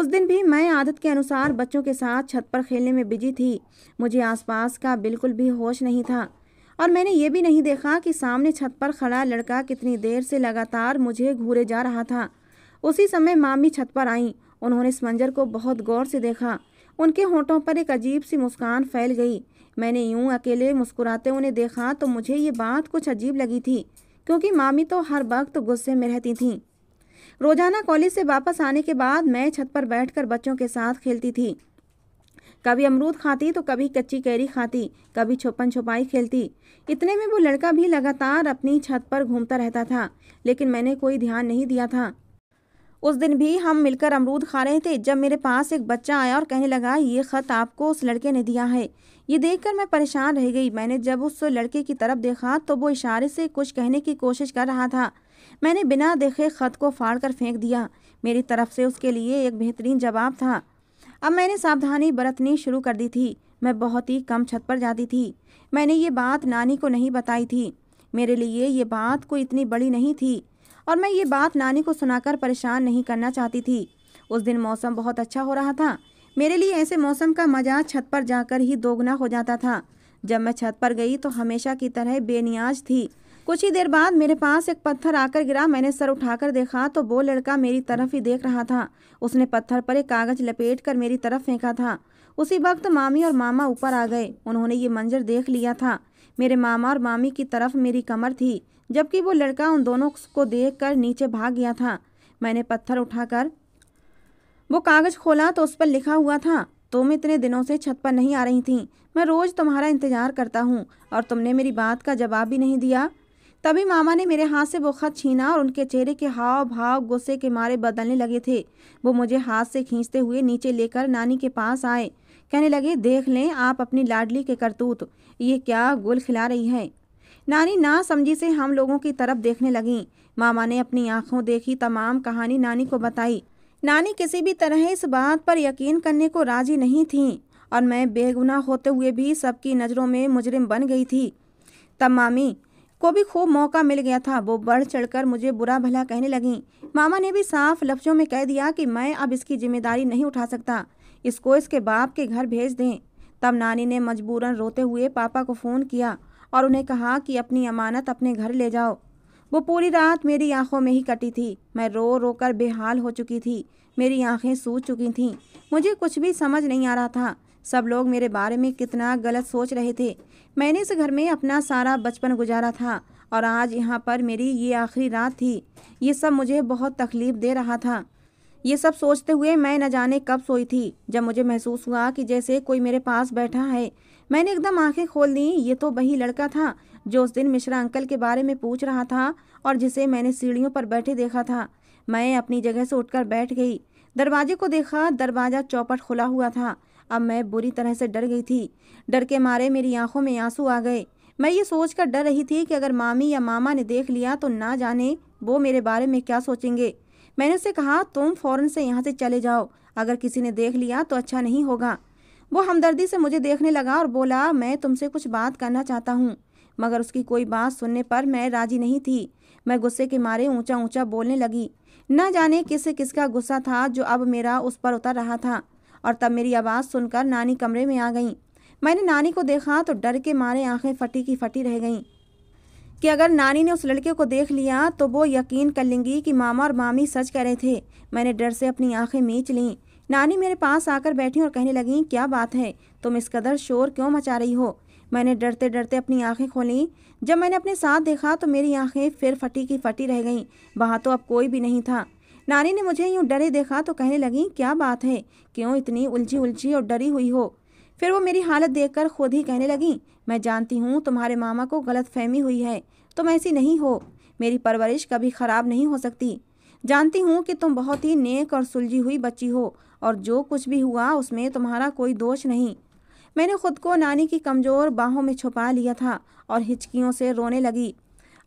Speaker 1: उस दिन भी मैं आदत के अनुसार बच्चों के साथ छत पर खेलने में बिजी थी मुझे आसपास का बिल्कुल भी होश नहीं था और मैंने ये भी नहीं देखा कि सामने छत पर खड़ा लड़का कितनी देर से लगातार मुझे घूरे जा रहा था उसी समय मामी छत पर आईं उन्होंने इस मंजर को बहुत गौर से देखा उनके होठों पर एक अजीब सी मुस्कान फैल गई मैंने यूं अकेले मुस्कुराते उन्हें देखा तो मुझे ये बात कुछ अजीब लगी थी क्योंकि मामी तो हर वक्त गुस्से में रहती थीं रोजाना कॉलेज से वापस आने के बाद मैं छत पर बैठकर बच्चों के साथ खेलती थी कभी अमरूद खाती तो कभी कच्ची कैरी खाती कभी छुपन छुपाई खेलती इतने में वो लड़का भी लगातार अपनी छत पर घूमता रहता था लेकिन मैंने कोई ध्यान नहीं दिया था उस दिन भी हम मिलकर अमरूद खा रहे थे जब मेरे पास एक बच्चा आया और कहने लगा ये ख़त आपको उस लड़के ने दिया है ये देखकर मैं परेशान रह गई मैंने जब उस लड़के की तरफ देखा तो वो इशारे से कुछ कहने की कोशिश कर रहा था मैंने बिना देखे ख़त को फाड़ कर फेंक दिया मेरी तरफ से उसके लिए एक बेहतरीन जवाब था अब मैंने सावधानी बरतनी शुरू कर दी थी मैं बहुत ही कम छत पर जाती थी मैंने ये बात नानी को नहीं बताई थी मेरे लिए ये बात कोई इतनी बड़ी नहीं थी और मैं ये बात नानी को सुनाकर परेशान नहीं करना चाहती थी उस दिन मौसम बहुत अच्छा हो रहा था मेरे लिए ऐसे मौसम का मज़ा छत पर जाकर ही दोगुना हो जाता था जब मैं छत पर गई तो हमेशा की तरह बेनियाज थी कुछ ही देर बाद मेरे पास एक पत्थर आकर गिरा मैंने सर उठाकर देखा तो वो लड़का मेरी तरफ ही देख रहा था उसने पत्थर पर एक कागज लपेट कर मेरी तरफ फेंका था उसी वक्त मामी और मामा ऊपर आ गए उन्होंने ये मंजर देख लिया था मेरे मामा और मामी की तरफ मेरी कमर थी जबकि वो लड़का उन दोनों को देख कर नीचे भाग गया था मैंने पत्थर उठाकर वो कागज़ खोला तो उस पर लिखा हुआ था तुम इतने दिनों से छत पर नहीं आ रही थी मैं रोज़ तुम्हारा इंतज़ार करता हूँ और तुमने मेरी बात का जवाब भी नहीं दिया तभी मामा ने मेरे हाथ से वो खत छीना और उनके चेहरे के हाव भाव गुस्से के मारे बदलने लगे थे वो मुझे हाथ से खींचते हुए नीचे लेकर नानी के पास आए कहने लगे देख लें आप अपनी लाडली के करतूत ये क्या गुल खिला रही है नानी ना समझी से हम लोगों की तरफ देखने लगी मामा ने अपनी आंखों देखी तमाम कहानी नानी को बताई नानी किसी भी तरह इस बात पर यकीन करने को राजी नहीं थी और मैं बेगुनाह होते हुए भी सबकी नज़रों में मुजरिम बन गई थी तब मामी को भी खूब मौका मिल गया था वो बढ़ चढ़कर मुझे बुरा भला कहने लगी मामा ने भी साफ लफ्ज़ों में कह दिया कि मैं अब इसकी जिम्मेदारी नहीं उठा सकता इसको इसके बाप के घर भेज दें तब नानी ने मजबूरन रोते हुए पापा को फ़ोन किया और उन्हें कहा कि अपनी अमानत अपने घर ले जाओ वो पूरी रात मेरी आंखों में ही कटी थी मैं रो रो कर बेहाल हो चुकी थी मेरी आंखें सूज चुकी थीं मुझे कुछ भी समझ नहीं आ रहा था सब लोग मेरे बारे में कितना गलत सोच रहे थे मैंने इस घर में अपना सारा बचपन गुजारा था और आज यहाँ पर मेरी ये आखिरी रात थी ये सब मुझे बहुत तकलीफ़ दे रहा था ये सब सोचते हुए मैं न जाने कब सोई थी जब मुझे महसूस हुआ कि जैसे कोई मेरे पास बैठा है मैंने एकदम आंखें खोल दी ये तो वही लड़का था जो उस दिन मिश्रा अंकल के बारे में पूछ रहा था और जिसे मैंने सीढ़ियों पर बैठे देखा था मैं अपनी जगह से उठकर बैठ गई दरवाजे को देखा दरवाज़ा चौपट खुला हुआ था अब मैं बुरी तरह से डर गई थी डर के मारे मेरी आंखों में आंसू आ गए मैं ये सोचकर डर रही थी कि अगर मामी या मामा ने देख लिया तो ना जाने वो मेरे बारे में क्या सोचेंगे मैंने उसे कहा तुम फ़ौरन से यहाँ से चले जाओ अगर किसी ने देख लिया तो अच्छा नहीं होगा वो हमदर्दी से मुझे देखने लगा और बोला मैं तुमसे कुछ बात करना चाहता हूँ मगर उसकी कोई बात सुनने पर मैं राजी नहीं थी मैं गुस्से के मारे ऊंचा ऊंचा बोलने लगी न जाने किस किसका गुस्सा था जो अब मेरा उस पर उतर रहा था और तब मेरी आवाज़ सुनकर नानी कमरे में आ गई मैंने नानी को देखा तो डर के मारे आंखें फटी की फटी रह गईं कि अगर नानी ने उस लड़के को देख लिया तो वो यकीन कर लेंगी कि मामा और मामी सच कह रहे थे मैंने डर से अपनी आंखें मींच लीं नानी मेरे पास आकर बैठी और कहने लगी क्या बात है तुम इस कदर शोर क्यों मचा रही हो मैंने डरते डरते अपनी आंखें खोली जब मैंने अपने साथ देखा तो मेरी आंखें फिर फटी की फटी रह गईं वहाँ तो अब कोई भी नहीं था नानी ने मुझे यूँ डरे देखा तो कहने लगी क्या बात है क्यों इतनी उलझी उलझी और डरी हुई हो फिर वो मेरी हालत देखकर खुद ही कहने लगी मैं जानती हूँ तुम्हारे मामा को गलत फहमी हुई है तुम ऐसी नहीं हो मेरी परवरिश कभी ख़राब नहीं हो सकती जानती हूँ कि तुम बहुत ही नेक और सुलझी हुई बच्ची हो और जो कुछ भी हुआ उसमें तुम्हारा कोई दोष नहीं मैंने खुद को नानी की कमज़ोर बाहों में छुपा लिया था और हिचकियों से रोने लगी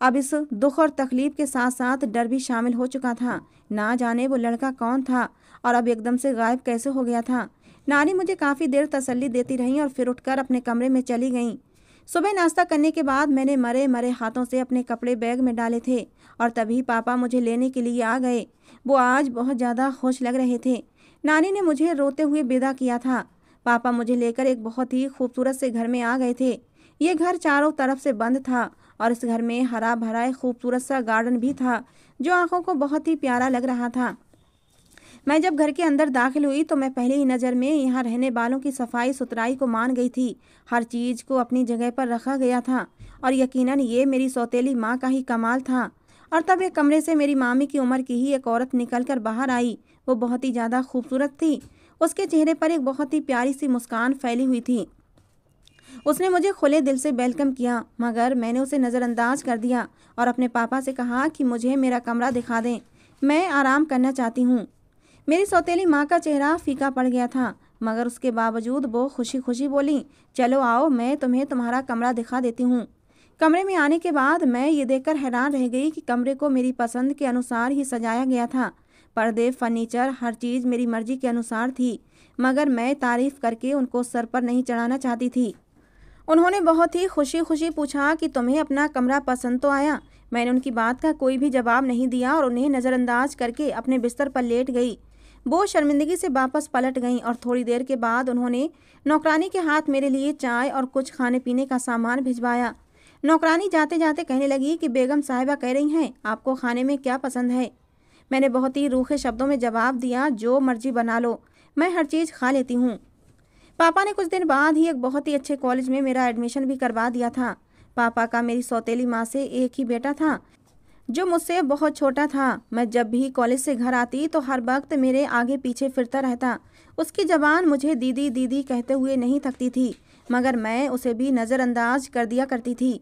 Speaker 1: अब इस दुख और तकलीफ के साथ साथ डर भी शामिल हो चुका था ना जाने वो लड़का कौन था और अब एकदम से गायब कैसे हो गया था नानी मुझे काफ़ी देर तसल्ली देती रहीं और फिर उठकर अपने कमरे में चली गईं सुबह नाश्ता करने के बाद मैंने मरे मरे हाथों से अपने कपड़े बैग में डाले थे और तभी पापा मुझे लेने के लिए आ गए वो आज बहुत ज़्यादा खुश लग रहे थे नानी ने मुझे रोते हुए विदा किया था पापा मुझे लेकर एक बहुत ही खूबसूरत से घर में आ गए थे ये घर चारों तरफ से बंद था और इस घर में हरा भरा खूबसूरत सा गार्डन भी था जो आंखों को बहुत ही प्यारा लग रहा था मैं जब घर के अंदर दाखिल हुई तो मैं पहले ही नज़र में यहाँ रहने वालों की सफाई सुथराई को मान गई थी हर चीज़ को अपनी जगह पर रखा गया था और यकीनन ये मेरी सौतेली माँ का ही कमाल था और तब एक कमरे से मेरी मामी की उम्र की ही एक औरत निकल कर बाहर आई वो बहुत ही ज़्यादा खूबसूरत थी उसके चेहरे पर एक बहुत ही प्यारी सी मुस्कान फैली हुई थी उसने मुझे खुले दिल से वेलकम किया मगर मैंने उसे नज़रअंदाज कर दिया और अपने पापा से कहा कि मुझे मेरा कमरा दिखा दें मैं आराम करना चाहती हूँ मेरी सौतेली माँ का चेहरा फीका पड़ गया था मगर उसके बावजूद वो खुशी खुशी बोली चलो आओ मैं तुम्हें तुम्हारा कमरा दिखा देती हूँ कमरे में आने के बाद मैं ये देखकर हैरान रह गई कि कमरे को मेरी पसंद के अनुसार ही सजाया गया था पर्दे फर्नीचर हर चीज़ मेरी मर्जी के अनुसार थी मगर मैं तारीफ़ करके उनको सर पर नहीं चढ़ाना चाहती थी उन्होंने बहुत ही खुशी खुशी पूछा कि तुम्हें अपना कमरा पसंद तो आया मैंने उनकी बात का कोई भी जवाब नहीं दिया और उन्हें नज़रअंदाज करके अपने बिस्तर पर लेट गई वो शर्मिंदगी से वापस पलट गईं और थोड़ी देर के बाद उन्होंने नौकरानी के हाथ मेरे लिए चाय और कुछ खाने पीने का सामान भिजवाया नौकरानी जाते जाते कहने लगी कि बेगम साहिबा कह रही हैं आपको खाने में क्या पसंद है मैंने बहुत ही रूखे शब्दों में जवाब दिया जो मर्जी बना लो मैं हर चीज़ खा लेती हूँ पापा ने कुछ दिन बाद ही एक बहुत ही अच्छे कॉलेज में मेरा एडमिशन भी करवा दिया था पापा का मेरी सौतेली माँ से एक ही बेटा था जो मुझसे बहुत छोटा था मैं जब भी कॉलेज से घर आती तो हर वक्त मेरे आगे पीछे फिरता रहता उसकी जबान मुझे दीदी दीदी कहते हुए नहीं थकती थी मगर मैं उसे भी नज़रअंदाज कर दिया करती थी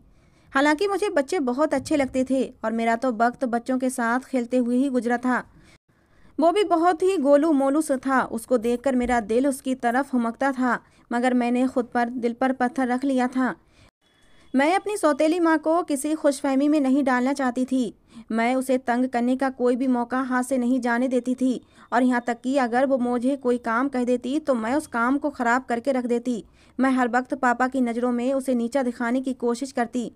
Speaker 1: हालांकि मुझे बच्चे बहुत अच्छे लगते थे और मेरा तो वक्त बच्चों के साथ खेलते हुए ही गुजरा था वो भी बहुत ही गोलू मोलू सा था उसको देखकर मेरा दिल उसकी तरफ हमकता था मगर मैंने खुद पर दिल पर पत्थर रख लिया था मैं अपनी सौतेली माँ को किसी खुशफहमी में नहीं डालना चाहती थी मैं उसे तंग करने का कोई भी मौका हाथ से नहीं जाने देती थी और यहाँ तक कि अगर वो मुझे कोई काम कह देती तो मैं उस काम को ख़राब करके रख देती मैं हर वक्त पापा की नज़रों में उसे नीचा दिखाने की कोशिश करती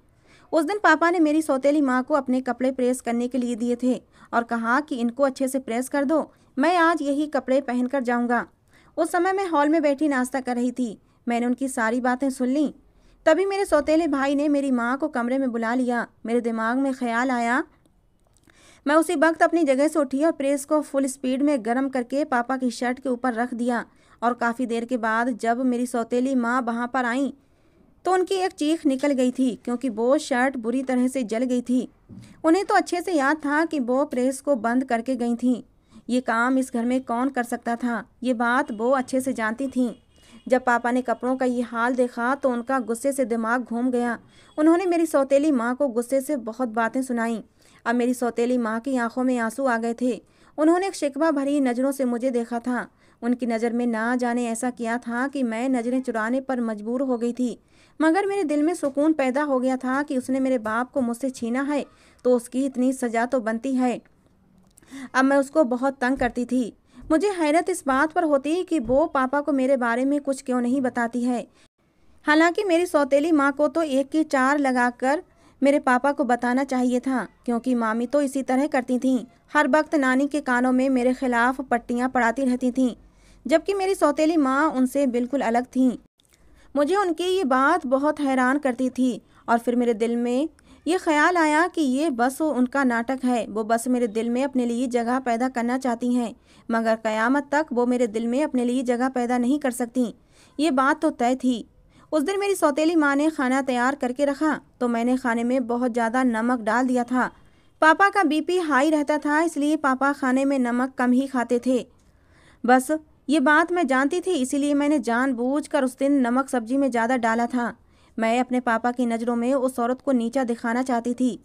Speaker 1: उस दिन पापा ने मेरी सौतेली माँ को अपने कपड़े प्रेस करने के लिए दिए थे और कहा कि इनको अच्छे से प्रेस कर दो मैं आज यही कपड़े पहनकर जाऊँगा उस समय मैं हॉल में बैठी नाश्ता कर रही थी मैंने उनकी सारी बातें सुन लीं तभी मेरे सौतेले भाई ने मेरी माँ को कमरे में बुला लिया मेरे दिमाग में ख्याल आया मैं उसी वक्त अपनी जगह से उठी और प्रेस को फुल स्पीड में गर्म करके पापा की शर्ट के ऊपर रख दिया और काफ़ी देर के बाद जब मेरी सौतेली माँ वहाँ पर आई तो उनकी एक चीख निकल गई थी क्योंकि वो शर्ट बुरी तरह से जल गई थी उन्हें तो अच्छे से याद था कि वो प्रेस को बंद करके गई थी ये काम इस घर में कौन कर सकता था ये बात वो अच्छे से जानती थी जब पापा ने कपड़ों का ये हाल देखा तो उनका गुस्से से दिमाग घूम गया उन्होंने मेरी सौतेली माँ को गुस्से से बहुत बातें सुनाईं अब मेरी सौतेली माँ की आंखों में आंसू आ गए थे उन्होंने शिकवा भरी नज़रों से मुझे देखा था उनकी नज़र में ना जाने ऐसा किया था कि मैं नज़रें चुराने पर मजबूर हो गई थी मगर मेरे दिल में सुकून पैदा हो गया था कि उसने मेरे बाप को मुझसे छीना है तो उसकी इतनी सज़ा तो बनती है अब मैं उसको बहुत तंग करती थी मुझे हैरत इस बात पर होती है कि वो पापा को मेरे बारे में कुछ क्यों नहीं बताती है हालांकि मेरी सौतेली माँ को तो एक की चार लगाकर मेरे पापा को बताना चाहिए था क्योंकि मामी तो इसी तरह करती थीं हर वक्त नानी के कानों में मेरे खिलाफ पट्टियाँ पड़ाती रहती थीं जबकि मेरी सौतेली माँ उनसे बिल्कुल अलग थीं मुझे उनकी ये बात बहुत हैरान करती थी और फिर मेरे दिल में ये ख्याल आया कि ये बस उनका नाटक है वो बस मेरे दिल में अपने लिए जगह पैदा करना चाहती हैं मगर क़यामत तक वो मेरे दिल में अपने लिए जगह पैदा नहीं कर सकती ये बात तो तय थी उस दिन मेरी सौतेली माँ ने खाना तैयार करके रखा तो मैंने खाने में बहुत ज़्यादा नमक डाल दिया था पापा का बीपी हाई रहता था इसलिए पापा खाने में नमक कम ही खाते थे बस ये बात मैं जानती थी इसीलिए मैंने जानबूझकर उस दिन नमक सब्जी में ज़्यादा डाला था मैं अपने पापा की नज़रों में उस औरत को नीचा दिखाना चाहती थी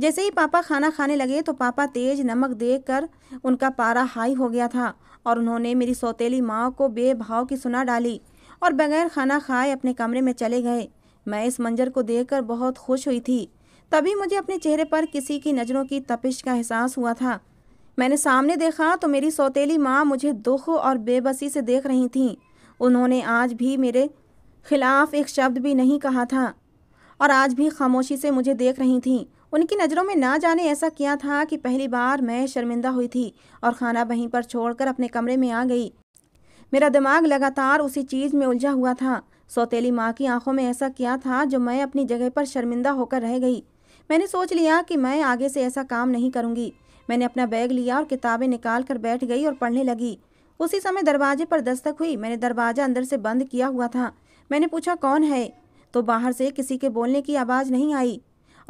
Speaker 1: जैसे ही पापा खाना खाने लगे तो पापा तेज नमक देख कर उनका पारा हाई हो गया था और उन्होंने मेरी सौतेली माँ को बेभाव की सुना डाली और बगैर खाना खाए अपने कमरे में चले गए मैं इस मंजर को कर बहुत खुश हुई थी तभी मुझे अपने चेहरे पर किसी की नज़रों की तपिश का एहसास हुआ था मैंने सामने देखा तो मेरी सौतेली माँ मुझे दुख और बेबसी से देख रही थीं उन्होंने आज भी मेरे खिलाफ एक शब्द भी नहीं कहा था और आज भी खामोशी से मुझे देख रही थी उनकी नज़रों में ना जाने ऐसा किया था कि पहली बार मैं शर्मिंदा हुई थी और खाना वहीं पर छोड़कर अपने कमरे में आ गई मेरा दिमाग लगातार उसी चीज़ में उलझा हुआ था सौतेली माँ की आंखों में ऐसा किया था जो मैं अपनी जगह पर शर्मिंदा होकर रह गई मैंने सोच लिया कि मैं आगे से ऐसा काम नहीं करूँगी मैंने अपना बैग लिया और किताबें निकाल कर बैठ गई और पढ़ने लगी उसी समय दरवाजे पर दस्तक हुई मैंने दरवाज़ा अंदर से बंद किया हुआ था मैंने पूछा कौन है तो बाहर से किसी के बोलने की आवाज़ नहीं आई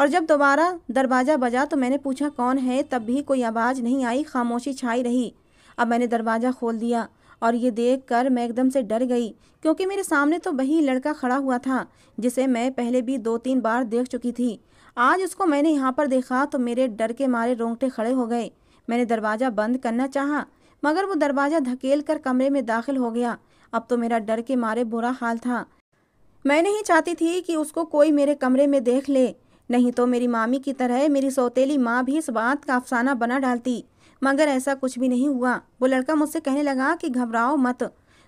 Speaker 1: और जब दोबारा दरवाज़ा बजा तो मैंने पूछा कौन है तब भी कोई आवाज़ नहीं आई खामोशी छाई रही अब मैंने दरवाज़ा खोल दिया और ये देख कर मैं एकदम से डर गई क्योंकि मेरे सामने तो वही लड़का खड़ा हुआ था जिसे मैं पहले भी दो तीन बार देख चुकी थी आज उसको मैंने यहाँ पर देखा तो मेरे डर के मारे रोंगटे खड़े हो गए मैंने दरवाज़ा बंद करना चाहा मगर वो दरवाज़ा धकेल कर कमरे में दाखिल हो गया अब तो मेरा डर के मारे बुरा हाल था मैं नहीं चाहती थी कि उसको कोई मेरे कमरे में देख ले नहीं तो मेरी मामी की तरह मेरी सौतेली माँ भी इस बात का अफसाना बना डालती मगर ऐसा कुछ भी नहीं हुआ वो लड़का मुझसे कहने लगा कि घबराओ मत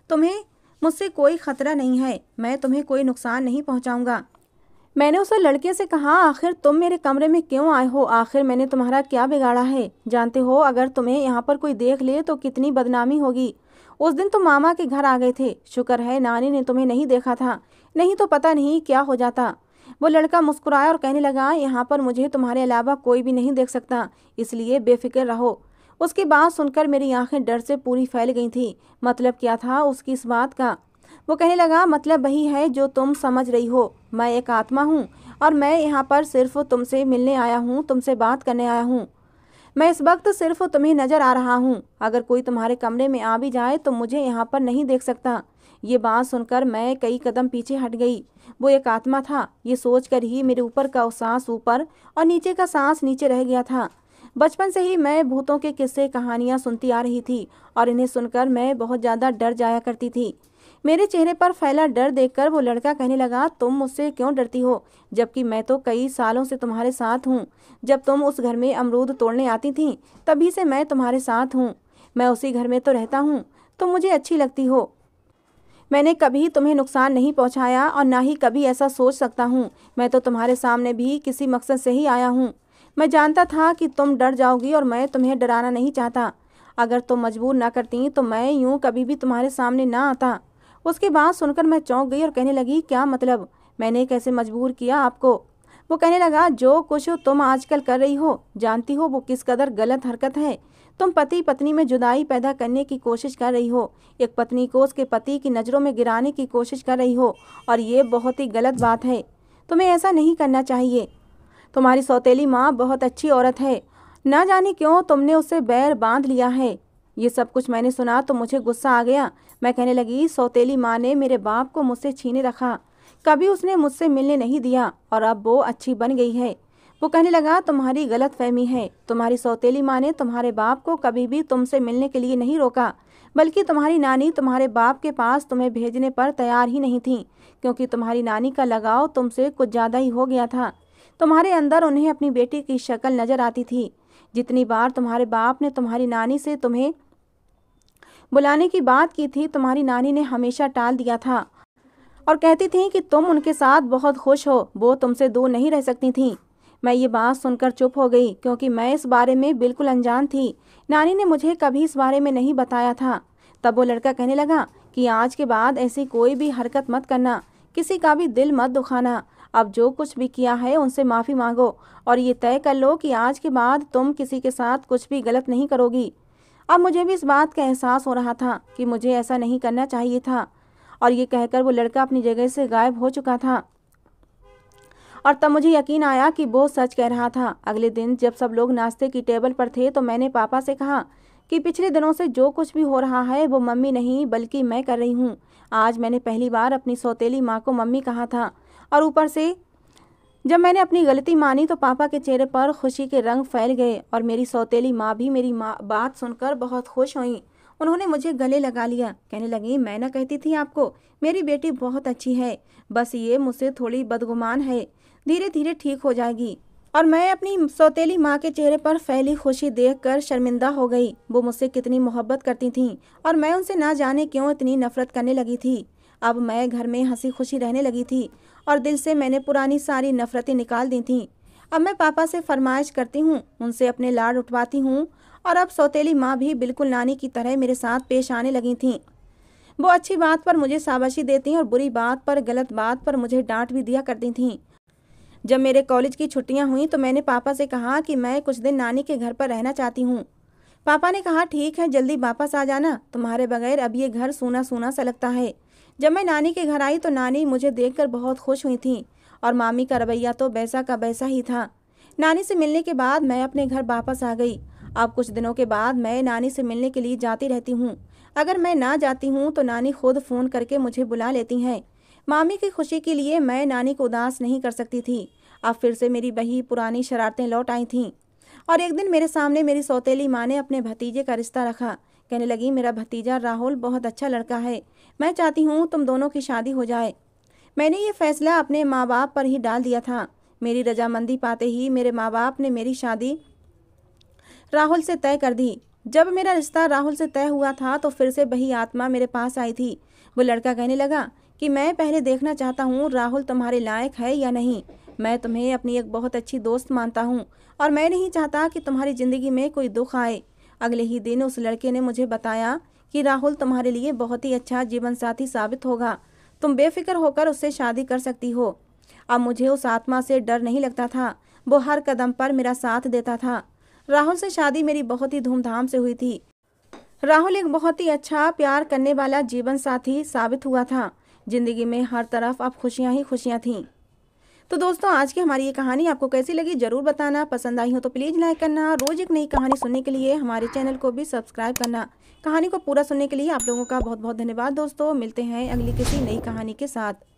Speaker 1: तुम्हें मुझसे कोई ख़तरा नहीं है मैं तुम्हें कोई नुकसान नहीं पहुँचाऊँगा मैंने उस लड़के से कहा आखिर तुम मेरे कमरे में क्यों आए हो आखिर मैंने तुम्हारा क्या बिगाड़ा है जानते हो अगर तुम्हें यहाँ पर कोई देख ले तो कितनी बदनामी होगी उस दिन तुम तो मामा के घर आ गए थे शुक्र है नानी ने तुम्हें नहीं देखा था नहीं तो पता नहीं क्या हो जाता वो लड़का मुस्कुराया और कहने लगा यहाँ पर मुझे तुम्हारे अलावा कोई भी नहीं देख सकता इसलिए बेफिक्र रहो उसकी बात सुनकर मेरी आंखें डर से पूरी फैल गई थी मतलब क्या था उसकी इस बात का वो कहने लगा मतलब वही है जो तुम समझ रही हो मैं एक आत्मा हूँ और मैं यहाँ पर सिर्फ तुमसे मिलने आया हूँ तुमसे बात करने आया हूँ मैं इस वक्त सिर्फ तुम्हें नज़र आ रहा हूँ अगर कोई तुम्हारे कमरे में आ भी जाए तो मुझे यहाँ पर नहीं देख सकता ये बात सुनकर मैं कई कदम पीछे हट गई वो एक आत्मा था ये सोचकर ही मेरे ऊपर का सांस ऊपर और नीचे का सांस नीचे रह गया था बचपन से ही मैं भूतों के किस्से कहानियाँ सुनती आ रही थी और इन्हें सुनकर मैं बहुत ज़्यादा डर जाया करती थी मेरे चेहरे पर फैला डर देखकर वो लड़का कहने लगा तुम मुझसे क्यों डरती हो जबकि मैं तो कई सालों से तुम्हारे साथ हूँ जब तुम उस घर में अमरूद तोड़ने आती थी तभी से मैं तुम्हारे साथ हूँ मैं उसी घर में तो रहता हूँ तुम मुझे अच्छी लगती हो मैंने कभी तुम्हें नुकसान नहीं पहुंचाया और ना ही कभी ऐसा सोच सकता हूँ मैं तो तुम्हारे सामने भी किसी मकसद से ही आया हूँ मैं जानता था कि तुम डर जाओगी और मैं तुम्हें डराना नहीं चाहता अगर तुम मजबूर ना करती तो मैं यूँ कभी भी तुम्हारे सामने ना आता उसके बाद सुनकर मैं चौंक गई और कहने लगी क्या मतलब मैंने कैसे मजबूर किया आपको वो कहने लगा जो कुछ तुम आजकल कर रही हो जानती हो वो किस कदर गलत हरकत है तुम पति पत्नी में जुदाई पैदा करने की कोशिश कर रही हो एक पत्नी को उसके पति की नज़रों में गिराने की कोशिश कर रही हो और ये बहुत ही गलत बात है तुम्हें ऐसा नहीं करना चाहिए तुम्हारी सौतेली माँ बहुत अच्छी औरत है ना जाने क्यों तुमने उसे बैर बांध लिया है ये सब कुछ मैंने सुना तो मुझे गुस्सा आ गया मैं कहने लगी सौतेली माँ ने मेरे बाप को मुझसे छीने रखा कभी उसने मुझसे मिलने नहीं दिया और अब वो अच्छी बन गई है वो कहने लगा तुम्हारी गलत फहमी है तुम्हारी सौतेली माँ ने तुम्हारे बाप को कभी भी तुमसे मिलने के लिए नहीं रोका बल्कि तुम्हारी नानी तुम्हारे बाप के पास तुम्हें भेजने पर तैयार ही नहीं थी क्योंकि तुम्हारी नानी का लगाव तुमसे कुछ ज़्यादा ही हो गया था तुम्हारे अंदर उन्हें अपनी बेटी की शक्ल नज़र आती थी जितनी बार तुम्हारे बाप ने तुम्हारी नानी से तुम्हें बुलाने की बात की थी तुम्हारी नानी ने हमेशा टाल दिया था और कहती थी कि तुम उनके साथ बहुत खुश हो वो तुमसे दूर नहीं रह सकती थीं मैं ये बात सुनकर चुप हो गई क्योंकि मैं इस बारे में बिल्कुल अनजान थी नानी ने मुझे कभी इस बारे में नहीं बताया था तब वो लड़का कहने लगा कि आज के बाद ऐसी कोई भी हरकत मत करना किसी का भी दिल मत दुखाना अब जो कुछ भी किया है उनसे माफ़ी मांगो और ये तय कर लो कि आज के बाद तुम किसी के साथ कुछ भी गलत नहीं करोगी अब मुझे भी इस बात का एहसास हो रहा था कि मुझे ऐसा नहीं करना चाहिए था और ये कहकर वो लड़का अपनी जगह से गायब हो चुका था और तब मुझे यकीन आया कि वो सच कह रहा था अगले दिन जब सब लोग नाश्ते की टेबल पर थे तो मैंने पापा से कहा कि पिछले दिनों से जो कुछ भी हो रहा है वो मम्मी नहीं बल्कि मैं कर रही हूँ आज मैंने पहली बार अपनी सौतेली माँ को मम्मी कहा था और ऊपर से जब मैंने अपनी गलती मानी तो पापा के चेहरे पर खुशी के रंग फैल गए और मेरी सौतेली माँ भी मेरी माँ बात सुनकर बहुत खुश हुई उन्होंने मुझे गले लगा लिया कहने लगी मैं ना कहती थी आपको मेरी बेटी बहुत अच्छी है बस ये मुझसे थोड़ी बदगुमान है धीरे धीरे ठीक हो जाएगी और मैं अपनी सौतेली माँ के चेहरे पर फैली खुशी देखकर शर्मिंदा हो गई वो मुझसे कितनी मोहब्बत करती थीं और मैं उनसे ना जाने क्यों इतनी नफरत करने लगी थी अब मैं घर में हंसी खुशी रहने लगी थी और दिल से मैंने पुरानी सारी नफरतें निकाल दी थीं अब मैं पापा से फरमाइश करती हूँ उनसे अपने लाड उठवाती हूँ और अब सौतेली माँ भी बिल्कुल नानी की तरह मेरे साथ पेश आने लगी थी वो अच्छी बात पर मुझे शाबाशी देती और बुरी बात पर गलत बात पर मुझे डांट भी दिया करती थीं जब मेरे कॉलेज की छुट्टियां हुई तो मैंने पापा से कहा कि मैं कुछ दिन नानी के घर पर रहना चाहती हूँ पापा ने कहा ठीक है जल्दी वापस आ जाना तुम्हारे बगैर अब ये घर सूना सूना सा लगता है जब मैं नानी के घर आई तो नानी मुझे देखकर बहुत खुश हुई थी और मामी का रवैया तो वैसा का वैसा ही था नानी से मिलने के बाद मैं अपने घर वापस आ गई अब कुछ दिनों के बाद मैं नानी से मिलने के लिए जाती रहती हूँ अगर मैं ना जाती हूँ तो नानी खुद फ़ोन करके मुझे बुला लेती हैं मामी की खुशी के लिए मैं नानी को उदास नहीं कर सकती थी अब फिर से मेरी वही पुरानी शरारतें लौट आई थीं और एक दिन मेरे सामने मेरी सौतेली माँ ने अपने भतीजे का रिश्ता रखा कहने लगी मेरा भतीजा राहुल बहुत अच्छा लड़का है मैं चाहती हूँ तुम दोनों की शादी हो जाए मैंने ये फैसला अपने माँ बाप पर ही डाल दिया था मेरी रजामंदी पाते ही मेरे माँ बाप ने मेरी शादी राहुल से तय कर दी जब मेरा रिश्ता राहुल से तय हुआ था तो फिर से वही आत्मा मेरे पास आई थी वो लड़का कहने लगा कि मैं पहले देखना चाहता हूँ राहुल तुम्हारे लायक है या नहीं मैं तुम्हें अपनी एक बहुत अच्छी दोस्त मानता हूँ और मैं नहीं चाहता कि तुम्हारी ज़िंदगी में कोई दुख आए अगले ही दिन उस लड़के ने मुझे बताया कि राहुल तुम्हारे लिए बहुत ही अच्छा जीवन साथी साबित होगा तुम बेफिक्र होकर उससे शादी कर सकती हो अब मुझे उस आत्मा से डर नहीं लगता था वो हर कदम पर मेरा साथ देता था राहुल से शादी मेरी बहुत ही धूमधाम से हुई थी राहुल एक बहुत ही अच्छा प्यार करने वाला जीवन साथी साबित हुआ था जिंदगी में हर तरफ अब खुशियाँ ही खुशियाँ थीं तो दोस्तों आज की हमारी ये कहानी आपको कैसी लगी जरूर बताना पसंद आई हो तो प्लीज़ लाइक करना रोज़ एक नई कहानी सुनने के लिए हमारे चैनल को भी सब्सक्राइब करना कहानी को पूरा सुनने के लिए आप लोगों का बहुत बहुत धन्यवाद दोस्तों मिलते हैं अगली किसी नई कहानी के साथ